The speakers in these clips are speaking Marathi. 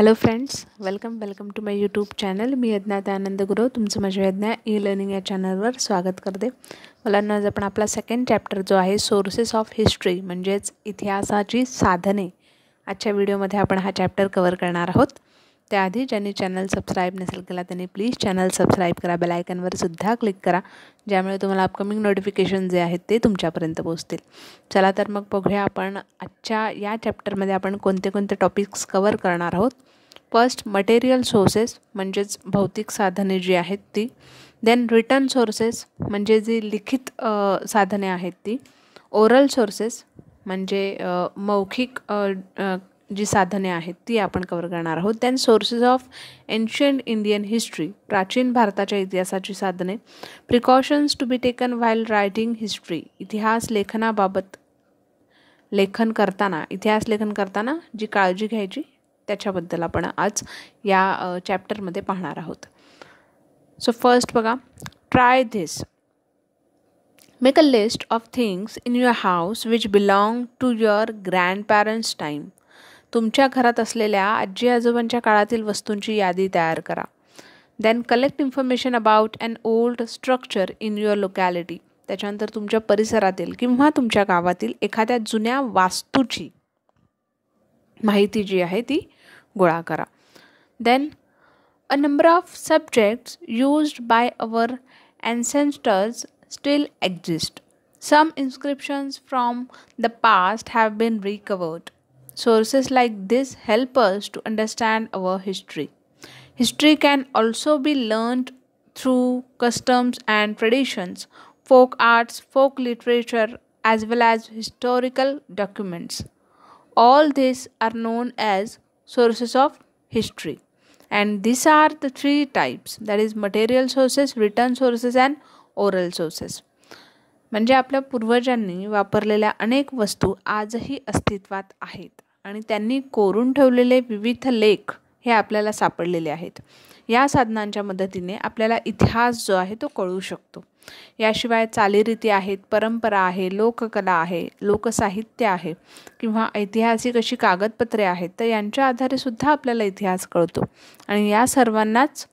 Hello friends welcome welcome to my YouTube channel मी यज्ञात आनंद गुरु तुमचं माझ्या यज्ञा ई लर्निंग या चॅनलवर स्वागत करते मुलांना आज आपण आपला सेकंड चॅप्टर जो आहे सोर्सेस ऑफ हिस्ट्री म्हणजेच इतिहासाची साधने आजच्या व्हिडिओमध्ये आपण हा चॅप्टर कवर करणार आहोत त्याआधी ज्यांनी चॅनल सबस्क्राईब नसेल केला त्यांनी प्लीज चॅनल सबस्क्राईब करा बेलायकनवर सुद्धा क्लिक करा ज्यामुळे तुम्हाला अपकमिंग नोटिफिकेशन जे आहेत ते तुमच्यापर्यंत पोहोचतील चला तर मग बघूया आपण आजच्या या चॅप्टरमध्ये आपण कोणते कोणते टॉपिक्स कवर करणार आहोत फर्स्ट मटेरियल सोर्सेस म्हणजेच भौतिक साधने जी आहेत ती देन रिटर्न सोर्सेस म्हणजे जी लिखित साधने आहेत ती ओरल सोर्सेस म्हणजे मौखिक जी साधने आहेत ती आपण कवर करणार आहोत then sources of ancient Indian history प्राचीन भारताच्या इतिहासाची साधने precautions to be taken while writing history इतिहास लेखनाबाबत लेखन करताना इतिहास लेखन करताना जी काळजी घ्यायची त्याच्याबद्दल आपण आज या चॅप्टरमध्ये पाहणार आहोत सो फर्स्ट बघा try this make a list of things in your house which belong to your grandparents time तुमच्या घरात असलेल्या आजी आजोबांच्या काळातील वस्तूंची यादी तयार करा then collect information about an old structure in your locality त्याच्यानंतर तुमच्या परिसरातील किंवा तुमच्या गावातील एखाद्या जुन्या वास्तूची माहिती जी आहे ती गोळा करा then a number of subjects used by our ancestors still exist some inscriptions from the past have been recovered Sources like this help us to understand our history. History can also be learned through customs and traditions, folk arts, folk literature, as well as historical documents. All these are known as sources of history. And these are the three types that is material sources, written sources, and oral sources. म्हणजे आपल्या पूर्वजांनी वापरलेल्या अनेक वस्तू आजही अस्तित्वात आहेत आणि त्यांनी कोरून ठेवलेले विविध लेख हे आपल्याला सापडलेले आहेत या साधनांच्या मदतीने आपल्याला इतिहास जो आहे तो कळू शकतो याशिवाय चालीरीती आहेत परंपरा आहे लोककला आहे लोकसाहित्य आहे किंवा ऐतिहासिक अशी कागदपत्रे आहेत तर यांच्या आधारे सुद्धा आपल्याला इतिहास कळतो आणि या सर्वांनाच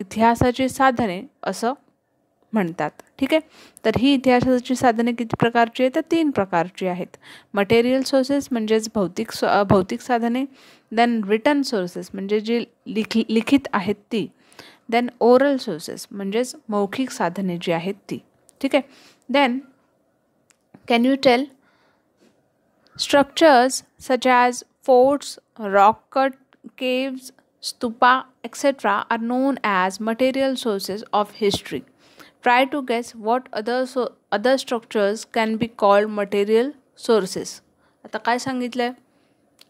इतिहासाची साधने असं म्हणतात ठीक है तो ही इतिहासा साधने किती प्रकार की है तीन प्रकार की हैं मटेरियल सोर्सेस मजेज भौतिक सो भौतिक साधने देन रिटर्न सोर्सेस मजे जी लिखी लिखित है ती देन ओरल सोर्सेस मजेज मौखिक साधने जी हैं ती ठीक है then can you tell structures such as forts rock cut caves stupa etcetera are known as material sources of history Try to guess what other so other structures can be called material sources. आता काय सांगितलं आहे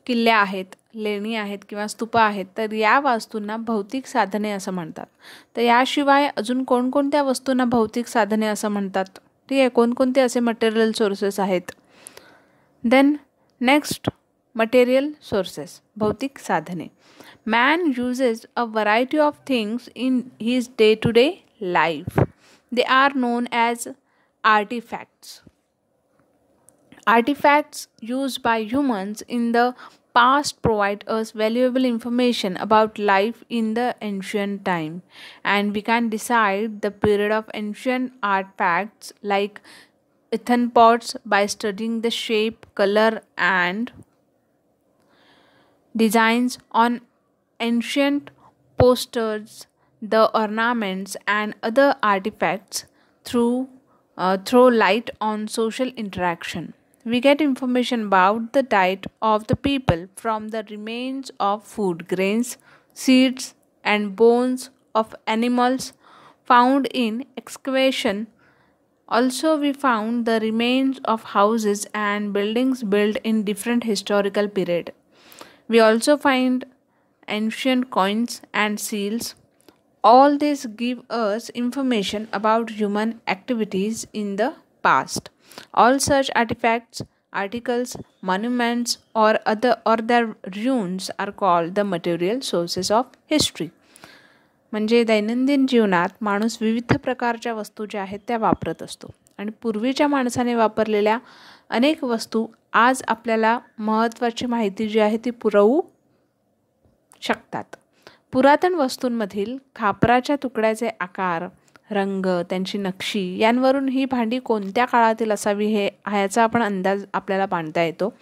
किल्ले आहेत लेणी आहेत किंवा स्तूप आहेत तर या वास्तूंना भौतिक साधने असं म्हणतात तर याशिवाय अजून कोणकोणत्या वस्तूंना भौतिक साधने असं म्हणतात ठीक आहे कोणकोणते असे मटेरियल सोर्सेस आहेत देन नेक्स्ट मटेरियल सोर्सेस भौतिक साधने man uses a variety of things in his day to day life They are known as artifacts. Artifacts used by humans in the past provide us valuable information about life in the ancient time and we can decide the period of ancient artifacts like earthen pots by studying the shape, color and designs on ancient posters the ornaments and other artifacts through uh, throw light on social interaction. We get information about the diet of the people from the remains of food grains, seeds, and bones of animals found in excavation. Also, we found the remains of houses and buildings built in different historical period. We also find ancient coins and seals All this give us information about human activities in the past. All such artifacts, articles, monuments or other or their ruins are called the material sources of history. म्हणजे दैनंदिन जीवनात माणूस विविध प्रकारच्या वस्तू ज्या आहेत त्या वापरत असतो आणि पूर्वीच्या माणसाने वापरलेल्या अनेक वस्तू आज आपल्याला महत्त्वाची माहिती जी आहे ती पुरवू शकतात पुरातन वस्तूंमधील खापराच्या तुकड्याचे आकार रंग त्यांची नक्षी यांवरून ही भांडी कोणत्या काळातील असावी हे ह्याचा आपण अंदाज आपल्याला बांधता येतो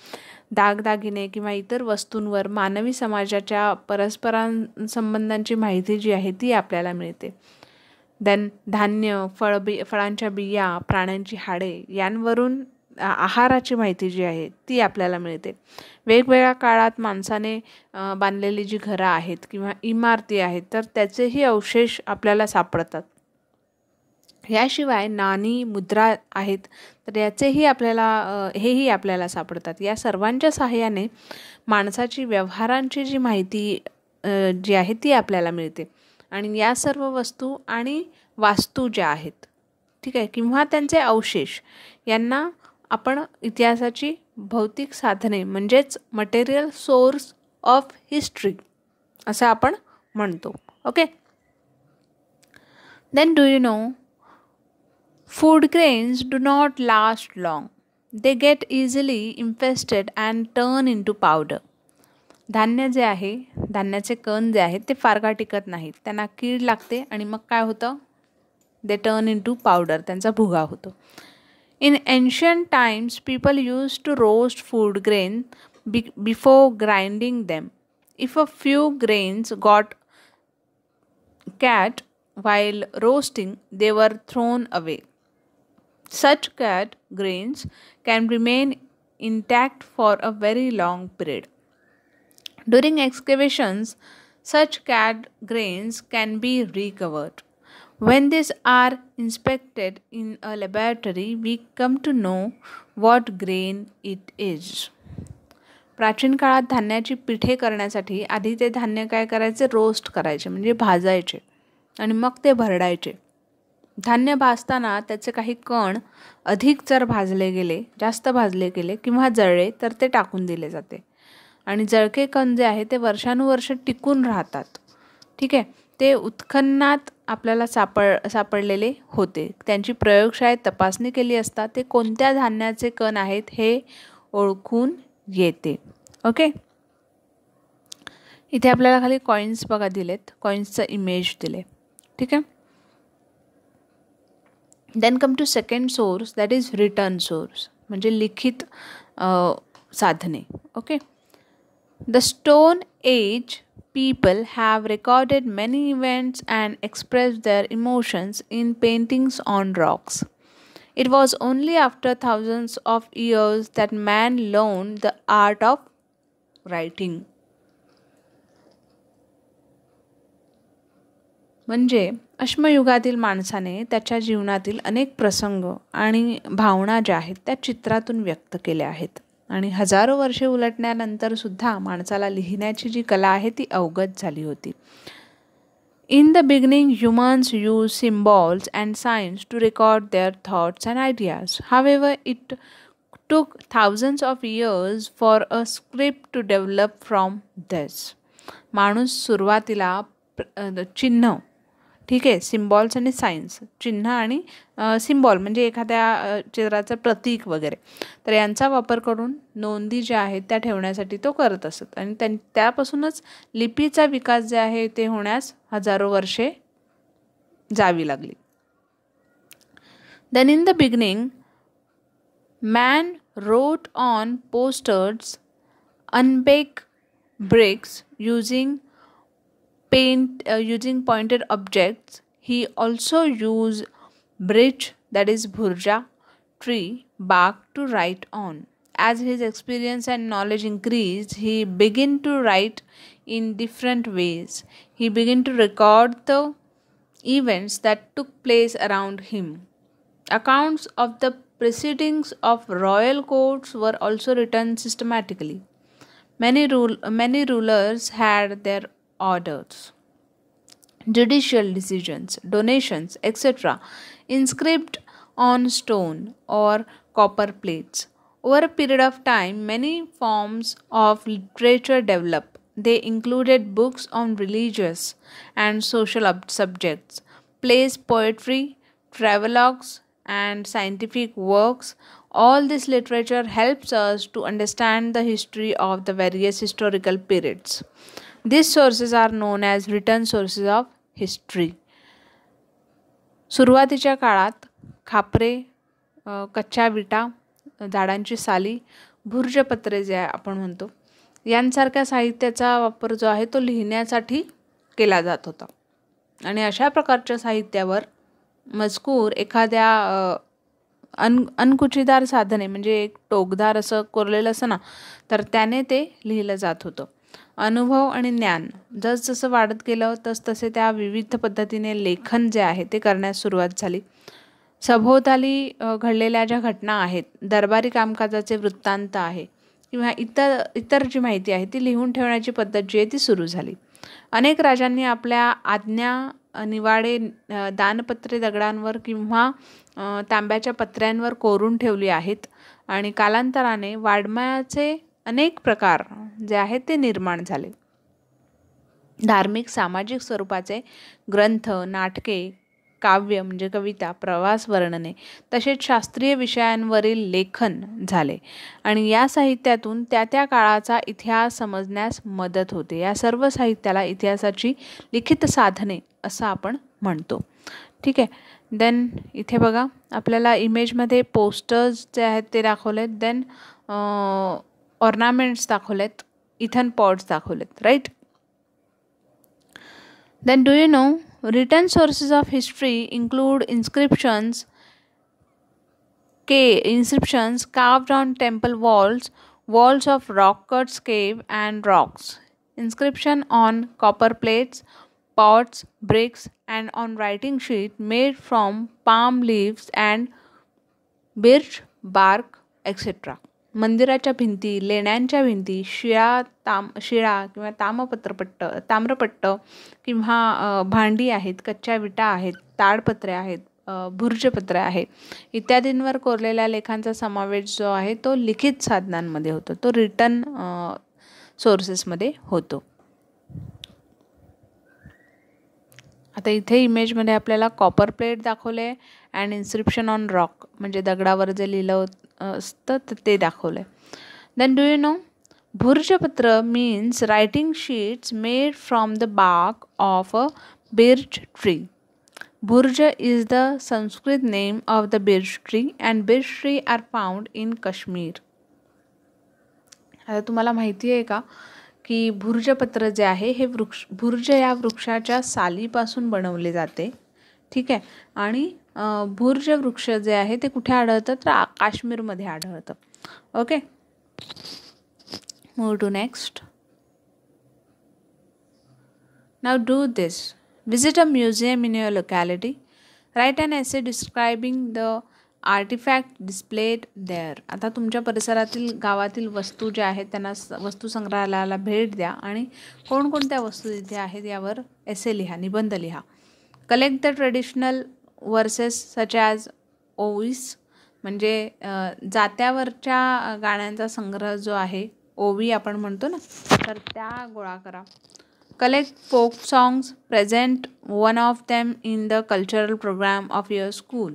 दागदागिने किंवा इतर वस्तूंवर मानवी समाजाच्या परस्परांसंबंधांची माहिती जी आहे ती आपल्याला मिळते दॅन धान्य फळ बि फळांच्या बिया प्राण्यांची हाडे यांवरून आहाराची माहिती जी आहे ती आपल्याला मिळते वेगवेगळ्या काळात माणसाने बांधलेली जी घरं आहेत किंवा इमारती आहेत तर त्याचेही अवशेष आपल्याला सापडतात याशिवाय नाणी मुद्रा आहेत तर याचेही आपल्याला हेही आपल्याला सापडतात या सर्वांच्या सहाय्याने माणसाची व्यवहारांची जी माहिती जी आहे ती आपल्याला मिळते आणि या सर्व वस्तू आणि वास्तू ज्या आहेत ठीक आहे किंवा त्यांचे अवशेष यांना आपण इतिहासाची भौतिक साधने म्हणजेच मटेरियल सोर्स ऑफ हिस्ट्री असं आपण म्हणतो okay then do you know food grains do not last long they get easily infested and turn into powder धान्य जे आहे धान्याचे कण जे आहेत ते फार काळ टिकत नाहीत त्यांना कीड लागते आणि मग काय होतं they turn into powder त्यांचा भुगा होतो In ancient times, people used to roast food grain be- before grinding them. If a few grains got cat while roasting, they were thrown away. Such cat grains can remain intact for a very long period. During excavations, such cat grains can be recovered. When these are inspected in a laboratory, we come to know what grain it is. प्राचीन काळात धान्याची पिठे करण्यासाठी आधी ते धान्य काय करायचे रोस्ट करायचे म्हणजे भाजायचे आणि मग ते भरडायचे धान्य भाजताना त्याचे काही कण अधिक जर भाजले गेले जास्त भाजले गेले किंवा जळले तर ते टाकून दिले जाते आणि जळके कण जे आहे ते वर्षानुवर्ष टिकून राहतात ठीक आहे ते उत्खननात आपल्याला सापड सापडलेले होते त्यांची प्रयोगशाळेत तपासणी केली असता ते कोणत्या धान्याचे कण आहेत हे ओळखून येते ओके इथे आपल्याला खाली कॉईन्स बघा दिलेत कॉइन्सचं इमेज दिले ठीक आहे then come to second source that is written source म्हणजे लिखित साधने okay the stone age people have recorded many events and expressed their emotions in paintings on rocks. It was only after thousands of years that man learned the art of writing. म्हणजे अश्मयुगातील माणसाने त्याच्या जीवनातील अनेक प्रसंग आणि भावना ज्या आहेत त्या चित्रातून व्यक्त केल्या आहेत आणि हजारो वर्षे उलटण्यानंतरसुद्धा माणसाला लिहिण्याची जी कला आहे ती अवगत झाली होती in the beginning humans use symbols and signs to record their thoughts and ideas however it took thousands of years for a script to develop from this माणूस सुरुवातीला चिन्ह ठीक आहे सिम्बॉल्स आणि सायन्स चिन्ह आणि सिम्बॉल म्हणजे एखाद्या चित्राचं प्रतीक वगैरे तर यांचा वापर करून नोंदी ज्या आहेत त्या ठेवण्यासाठी तो करत असत आणि त्यां त्यापासूनच लिपीचा विकास जे आहे ते होण्यास हजारो वर्षे जावी लागली then in the beginning man wrote on potsherds unbaked bricks using paint uh, using pointed objects. He also used bridge that is bhurja tree bark to write on. As his experience and knowledge increased, he began to write in different ways. He began to record the events that took place around him. Accounts of the proceedings of royal courts were also written systematically. Many, rule, many rulers had their orders, judicial decisions, donations, etc., inscribed on stone or copper plates. Over a period of time, many forms of literature developed. They included books on religious and social subjects, plays, poetry, travelogues, and scientific works. All this literature helps us to understand the history of the various historical periods. This sources are known as written sources of history सुरुवातीच्या काळात खापरे कच्च्या विटा झाडांची साली भुर्जपत्रे जे आपण म्हणतो यांसारख्या साहित्याचा वापर जो आहे तो लिहिण्यासाठी केला जात होता आणि अशा प्रकारच्या साहित्यावर मजकूर एखाद्या अन अनकुचीदार साधने म्हणजे एक टोकदार असं कोरलेलं असं ना तर त्याने ते लिहिलं जात होतं अनुभव आणि ज्ञान जसजसं वाढत गेलं तस तसे त्या विविध पद्धतीने लेखन जे आहे ते करण्यास सुरुवात झाली सभोवताली घडलेल्या ज्या घटना आहेत दरबारी कामकाजाचे वृत्तांत आहे किंवा इतर इतर जी माहिती आहे ती लिहून ठेवण्याची पद्धत जी आहे ती सुरू झाली अनेक राजांनी आपल्या आज्ञा निवाडे दानपत्रे दगडांवर किंवा तांब्याच्या पत्र्यांवर कोरून ठेवली आहेत आणि कालांतराने वाडमयाचे अनेक प्रकार जे आहेत ते निर्माण झाले धार्मिक सामाजिक स्वरूपाचे ग्रंथ नाटके काव्य म्हणजे कविता प्रवास वर्णने तसेच शास्त्रीय विषयांवरील लेखन झाले आणि या साहित्यातून त्या त्या काळाचा इतिहास समजण्यास मदत होते या सर्व साहित्याला इतिहासाची लिखित साधने असं आपण म्हणतो ठीक आहे देन इथे बघा आपल्याला इमेजमध्ये पोस्टर्स जे आहेत ते दाखवले आहेत देन Ornaments दाखवलेत इथन Pots दाखवलेत right? Then do you know, written sources of history include inscriptions k inscriptions carved on temple walls, walls of rock cuts cave and rocks, inscription on copper plates, pots, bricks, and on writing sheet made from palm leaves and birch bark, etc. मंदिराच्या भिंती लेण्यांच्या भिंती शिळा ताम शिळा किंवा तामपत्रपट्ट ताम्रपट्ट किंवा भांडी आहेत कच्च्या विटा आहेत ताडपत्रे आहेत भुर्जपत्रे आहे इत्यादींवर कोरलेल्या लेखांचा समावेश जो आहे तो लिखित साधनांमध्ये होतो तो रिटर्न सोर्सेसमध्ये होतो आता इथे इमेजमध्ये आपल्याला कॉपर प्लेट दाखवलं आहे अँड इन्स्क्रिप्शन ऑन रॉक म्हणजे दगडावर जे लिहिलं असतं तर ते दाखवलं आहे then do you know bhurjapatra means writing sheets made from the bark of a birch tree bhurj is the Sanskrit name of the birch tree and birch tree are found in Kashmir आता तुम्हाला माहिती आहे का की भुर्जपत्र जे आहे हे वृक्ष भुर्ज या वृक्षाच्या सालीपासून बनवले जाते ठीक आहे आणि भुर्ज वृक्ष जे आहे ते कुठे आढळतं तर काश्मीरमध्ये आढळतं okay move to next now do this visit a museum in your locality write an essay describing the artefact displayed there आता तुमच्या परिसरातील गावातील वस्तू ज्या आहेत त्यांना वस्तू संग्रहालयाला भेट द्या आणि कोणकोणत्या वस्तू तिथे आहेत यावर एसे लिहा निबंध लिहा collect the traditional verses such as ovis म्हणजे जात्यावरच्या गाण्यांचा संग्रह जो आहे ओवी आपण म्हणतो ना तर त्या गोळा करा collect folk songs present one of them in the cultural program of your school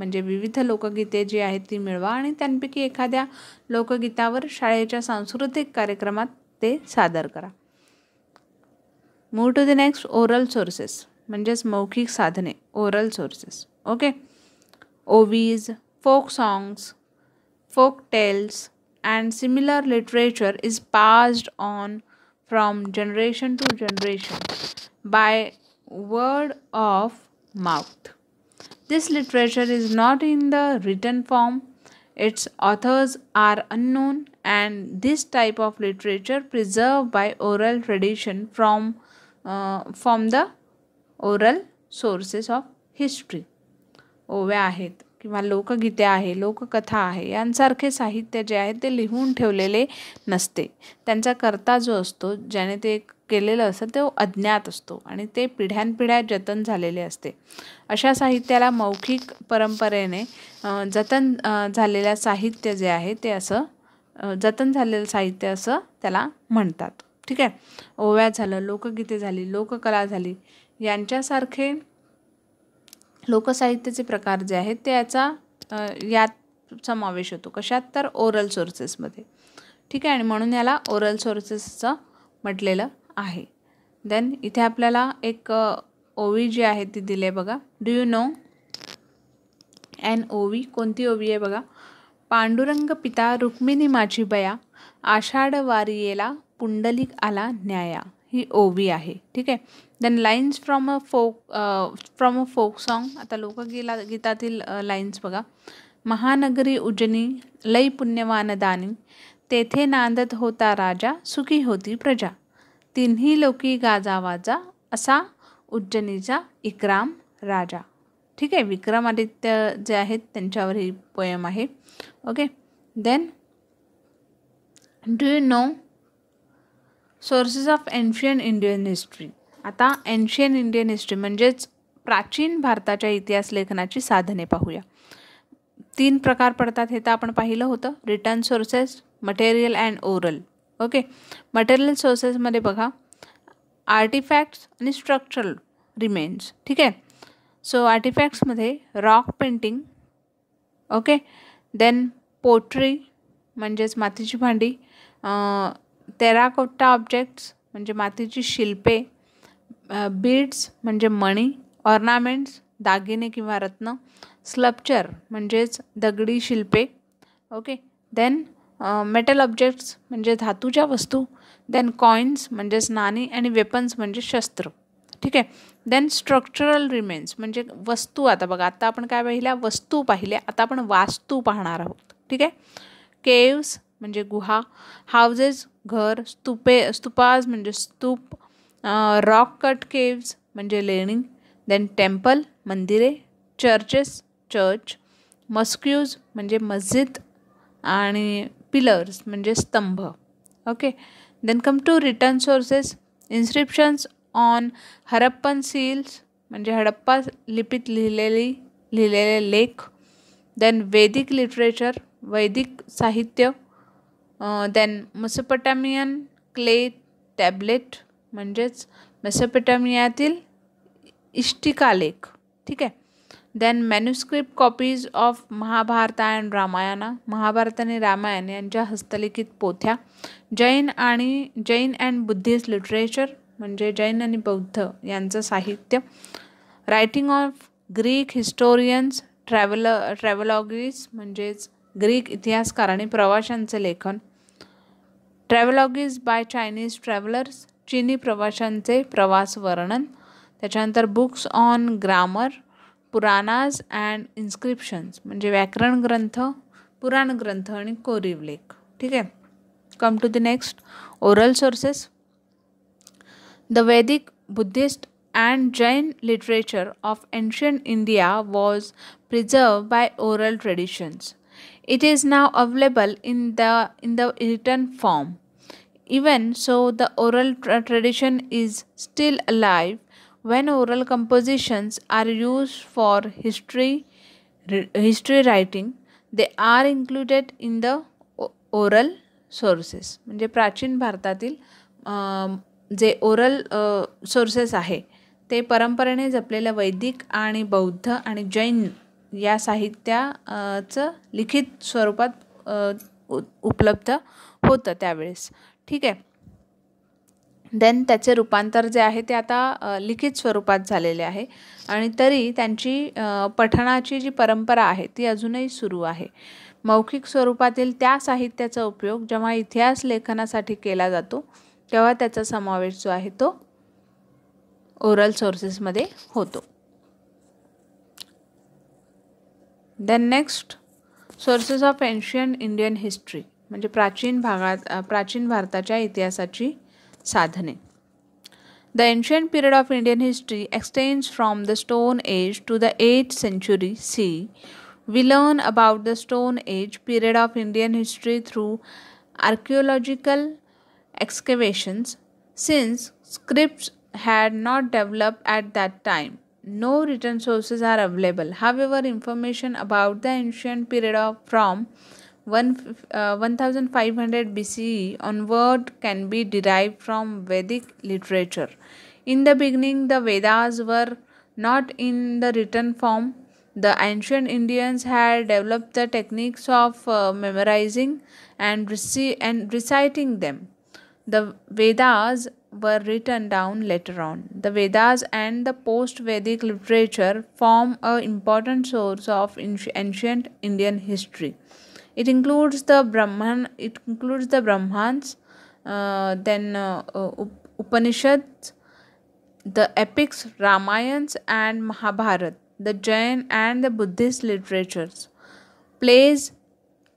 म्हणजे विविध लोकगीते जी आहेत ती मिळवा आणि त्यांपैकी एखाद्या लोकगीतावर शाळेच्या सांस्कृतिक कार्यक्रमात ते सादर करा move to the next oral sources म्हणजेच मौखिक साधने oral sources okay ovis folk songs folk tales and similar literature is passed on from generation to generation by word of mouth This literature is not in the written form. Its authors are unknown and this type of literature preserved by oral tradition from, uh, from the oral sources of history ओव्या आहेत किंवा लोकगीते आहे लोककथा आहे यांसारखे साहित्य जे आहे ते लिहून ठेवलेले नसते त्यांचा करता जो असतो ज्याने ते एक केलेलं असं तो अज्ञात असतो आणि ते पिढ्यानपिढ्या जतन झालेले असते अशा साहित्याला मौखिक परंपरेने जतन झालेल्या साहित्य जे आहे ते असं जतन झालेलं साहित्य असं त्याला म्हणतात ठीक आहे ओव्या झालं लोकगीते झाली लोककला झाली यांच्यासारखे लोकसाहित्याचे प्रकार जे आहेत ते याचा यात समावेश होतो कशात तर ओरल सोर्सेसमध्ये ठीक आहे आणि म्हणून याला ओरल सोर्सेसचं म्हटलेलं आहे देन इथे आपल्याला एक ओवी जी आहे ती दिली आहे बघा डू यू नो एन ओवी कोणती ओवी आहे बघा पांडुरंग पिता रुक्मिणी माझी बया आषाढ वारियेला पुंडलिक आला न्याया ही ओवी आहे ठीक आहे then lines from a folk from a folk song आता लोकगीला गीतातील लाईन्स बघा महानगरी उजनी लय पुण्यवान तेथे नांदत होता राजा सुखी होती प्रजा तिन्ही लोकी गाजावाजा असा उज्जनीचा इक्राम राजा ठीक आहे विक्रमादित्य जे आहेत त्यांच्यावर ही पोयम आहे okay then do you know sources of ancient Indian history आता एन्शियन इंडियन हिस्ट्री म्हणजेच प्राचीन भारताच्या इतिहास लेखनाची साधने पाहूया तीन प्रकार पडतात हे तर आपण पाहिलं होतं written sources material and oral okay material सोर्सेसमध्ये बघा आर्टिफॅक्ट्स आणि स्ट्रक्चरल रिमेन्स ठीक आहे सो आर्टिफॅक्ट्समध्ये rock painting okay then pottery म्हणजेच मातीची भांडी तेराकोट्टा ऑब्जेक्ट्स म्हणजे मातीची शिल्पे बीड्स म्हणजे मणी ऑर्नामेंट्स दागिने किंवा रत्न स्लप्चर म्हणजेच दगडी शिल्पे ओके देन मेटल ऑब्जेक्ट्स म्हणजे धातूच्या वस्तू देन कॉईन्स म्हणजेच नाणी आणि वेपन्स म्हणजे शस्त्र ठीक आहे देन स्ट्रक्चरल रिमेन्स म्हणजे वस्तू आता बघा आता आपण काय पाहिल्या वस्तू पाहिल्या आता आपण वास्तू पाहणार आहोत ठीक आहे केव्स म्हणजे गुहा हाऊजेस घर स्तूपे स्तुपाज म्हणजे स्तूप रॉक कट केव्स म्हणजे लेणी देन टेम्पल मंदिरे चर्चेस चर्च मस्क्यूज म्हणजे मस्जिद आणि पिलर्स म्हणजे स्तंभ okay then come to written sources inscriptions on Harappan seals म्हणजे हडप्पा लिपीत लिहिलेली लिहिलेले लेख देन वैदिक लिटरेचर वैदिक साहित्य देन मेसोपोटामियन क्ले टॅबलेट म्हणजेच मेसोपोटामियातील इष्टिकालेख ठीक आहे then manuscript copies of Mahabharata and Ramayana Mahabharata आणि रामायण यांच्या हस्तलिखित पोथ्या जैन आणि जैन अँड बुद्धिस्ट लिटरेचर म्हणजे जैन आणि बौद्ध यांचं साहित्य writing of Greek historians travel travelogues म्हणजेच ग्रीक इतिहासकार आणि प्रवाशांचे लेखन ट्रॅव्हलॉगीज बाय चायनीज ट्रॅव्हलर्स चिनी प्रवाशांचे प्रवास वर्णन त्याच्यानंतर books on grammar Puranas and inscriptions म्हणजे व्याकरण ग्रंथ पुराण ग्रंथ आणि कोरीव लेख ठीक आहे come to the next oral sources the Vedic Buddhist and Jain literature of ancient India was preserved by oral traditions. It is now available in the in the written form. Even so, the oral tradition is still alive when oral compositions are used for history history writing they are included in the oral sources म्हणजे प्राचीन भारतातील जे ओरल सोर्सेस आहे ते परंपरेने जपलेलं वैदिक आणि बौद्ध आणि जैन या साहित्याचं लिखित स्वरूपात उपलब्ध होतं त्यावेळेस ठीक आहे देन त्याचे रूपांतर जे आहे ते आता लिखित स्वरूपात झालेले आहे आणि तरी त्यांची पठणाची जी परंपरा आहे ती अजूनही सुरू आहे मौखिक स्वरूपातील त्या साहित्याचा उपयोग जेव्हा इतिहास लेखनासाठी केला जातो तेव्हा त्याचा समावेश जो आहे तो ओरल सोर्सेसमध्ये होतो then next sources of ancient Indian history म्हणजे प्राचीन भागात प्राचीन भारताच्या इतिहासाची Sadhane. The ancient period of Indian history extends from the Stone Age to the 8th century CE. We learn about the Stone Age period of Indian history through archaeological excavations, since scripts had not developed at that time. No written sources are available. However, information about the ancient period of, from 1, uh, 1500 BCE onward can be derived from Vedic literature. In the beginning, the Vedas were not in the written form. The ancient Indians had developed the techniques of uh, memorizing and, reci- and reciting them. The Vedas were written down later on. The Vedas and the post Vedic literature form an important source of ancient Indian history. It includes the Brahman. It includes the Brahmans, uh, then uh, uh Up- Upanishads, the epics, Ramayans, and Mahabharata, the Jain and the Buddhist literatures, plays,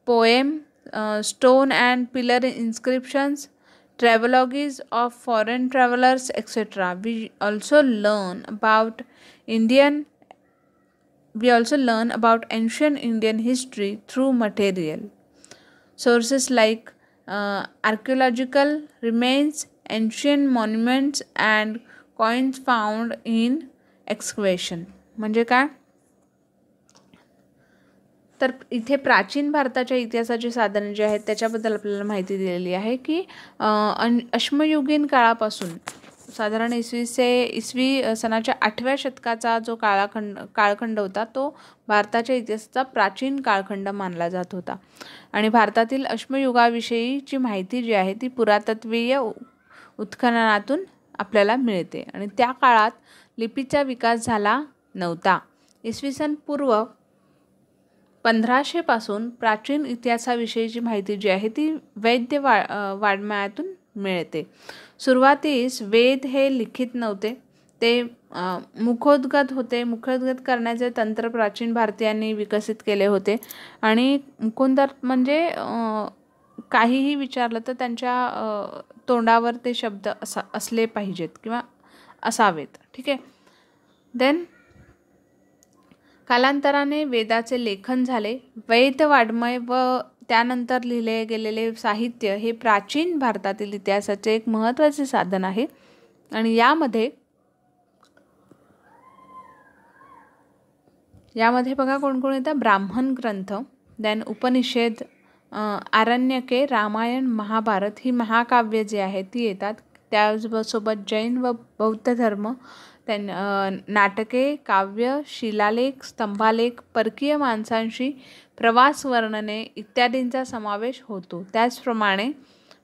poem, uh, stone and pillar inscriptions, travelogues of foreign travelers, etc. We also learn about Indian we also learn about ancient Indian history through material. Sources like uh, archaeological remains, ancient monuments, and coins found in excavation. म्हणजे काय तर इथे प्राचीन भारताच्या इतिहासाचे साधनं जे आहेत त्याच्याबद्दल आपल्याला माहिती दिलेली आहे की अश्मयुगीन काळापासून साधारण से इसवी सणाच्या आठव्या शतकाचा जो काळाखंड काळखंड होता तो भारताच्या इतिहासाचा प्राचीन काळखंड मानला जात होता आणि भारतातील अश्मयुगाविषयीची माहिती जी आहे ती पुरातत्वीय उत्खननातून आपल्याला मिळते आणि त्या काळात लिपीचा विकास झाला नव्हता इसवी सन पूर्व पंधराशेपासून प्राचीन इतिहासाविषयीची माहिती जी आहे ती वैद्य वा वाड्मयातून मिळते सुरुवातीस वेद हे लिखित नव्हते ते मुखोद्गत होते मुखोद्गत करण्याचे तंत्र प्राचीन भारतीयांनी विकसित केले होते आणि मुकुंदर म्हणजे काहीही विचारलं तर त्यांच्या तोंडावर ते शब्द असा असले पाहिजेत किंवा असावेत ठीक आहे देन कालांतराने वेदाचे लेखन झाले वैद वाड्मय व त्यानंतर लिहिले गेलेले साहित्य हे प्राचीन भारतातील इतिहासाचे एक महत्त्वाचे साधन आहे आणि यामध्ये यामध्ये बघा कोणकोण येतं ब्राह्मण ग्रंथ दॅन उपनिषेद आरण्यके रामायण महाभारत ही महाकाव्य जी आहेत ती येतात त्यासोबत जैन व बौद्ध धर्म त्यां नाटके काव्य शिलालेख स्तंभालेख परकीय माणसांशी प्रवास वर्णने इत्यादींचा समावेश होतो त्याचप्रमाणे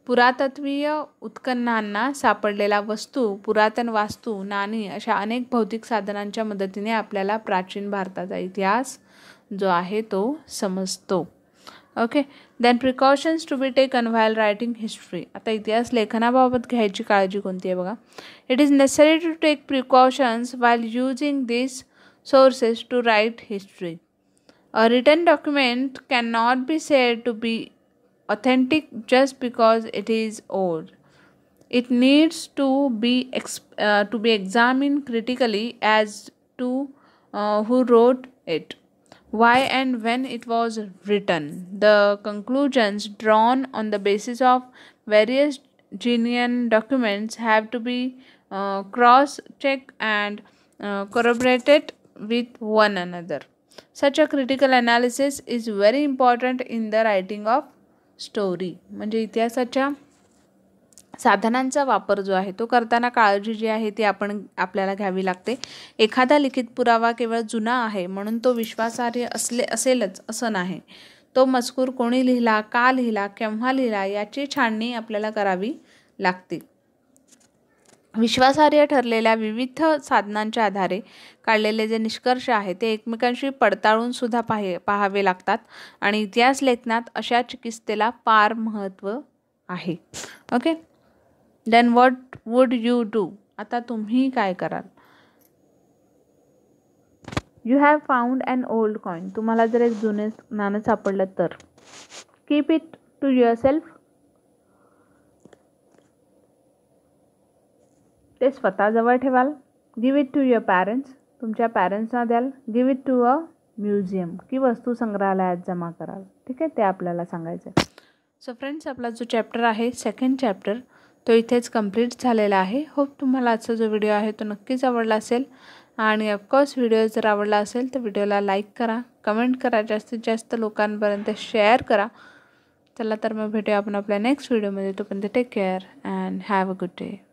पुरातत्वीय उत्खननांना सापडलेला वस्तू पुरातन वास्तू नाणी अशा अनेक भौतिक साधनांच्या मदतीने आपल्याला प्राचीन भारताचा इतिहास जो आहे तो समजतो okay then precautions to be taken while writing history आता इतिहास लेखनाबाबत घ्यायची काळजी कोणती आहे बघा it is necessary to take precautions while using this sources to write history A written document cannot be said to be authentic just because it is old. It needs to be uh, to be examined critically as to uh, who wrote it, why and when it was written. The conclusions drawn on the basis of various genuine documents have to be uh, cross checked and uh, corroborated with one another. Such a critical analysis is very important in the writing of story म्हणजे इतिहासाच्या साधनांचा वापर जो आहे तो करताना काळजी जी आहे ती आपण आपल्याला घ्यावी लागते एखादा लिखित पुरावा केवळ जुना आहे म्हणून तो विश्वासार्ह असले असेलच असं नाही तो मजकूर कोणी लिहिला का लिहिला केव्हा लिहिला याची छाननी आपल्याला करावी लागते विश्वासार्ह ठरलेल्या विविध साधनांच्या आधारे काढलेले जे निष्कर्ष आहेत ते एकमेकांशी पडताळून सुद्धा पाहे पाहावे लागतात आणि इतिहास लेखनात अशा चिकित्सेला फार महत्त्व आहे okay then what would you do आता तुम्ही काय कराल you have found and old coin तुम्हाला जर एक जुने नाणं सापडलं तर keep it to your yourself स्वतःजवळ ठेवाल give it to your parents तुमच्या पॅरेंट्सना द्याल give it to a museum की वस्तू संग्रहालयात जमा कराल ठीक आहे ते आपल्याला सांगायचं आहे सो फ्रेंड्स आपला जो चॅप्टर आहे सेकंड चॅप्टर तो इथेच कंप्लीट झालेला आहे होप तुम्हाला आजचा जो व्हिडिओ आहे तो नक्कीच आवडला असेल आणि ऑफकोर्स व्हिडिओ जर आवडला असेल तर व्हिडिओला लाईक करा कमेंट करा जास्तीत जास्त लोकांपर्यंत शेअर करा चला तर मग भेटूया आपण आपल्या नेक्स्ट व्हिडिओमध्ये तोपर्यंत take care and have a good day